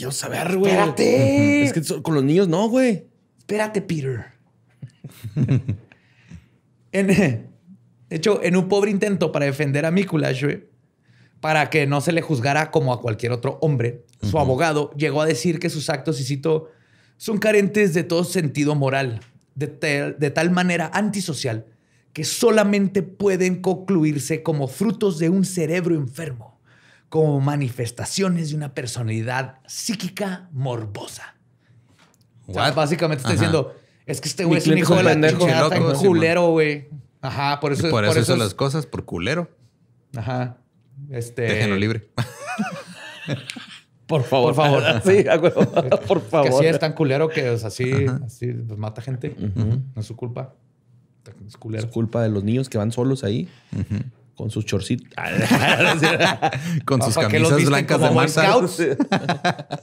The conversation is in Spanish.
quiero saber, güey. Espérate. Es que con los niños no, güey. Espérate, Peter. en, de hecho, en un pobre intento para defender a Mikuláš, güey, para que no se le juzgara como a cualquier otro hombre, su abogado llegó a decir que sus actos, y cito, son carentes de todo sentido moral, de tal manera antisocial que solamente pueden concluirse como frutos de un cerebro enfermo como manifestaciones de una personalidad psíquica morbosa. básicamente está diciendo, es que este güey es un hijo de la chingada, tan culero, güey. Ajá, por eso... por, eso, por las cosas, por culero. Ajá. Este... Déjenlo libre. por favor. Por favor. sí, por favor. Que sí es tan culero que así, así pues, mata gente. No es su culpa. Es, culero. es culpa de los niños que van solos ahí con sus chorcitos. con sus camisas blancas de Marsa.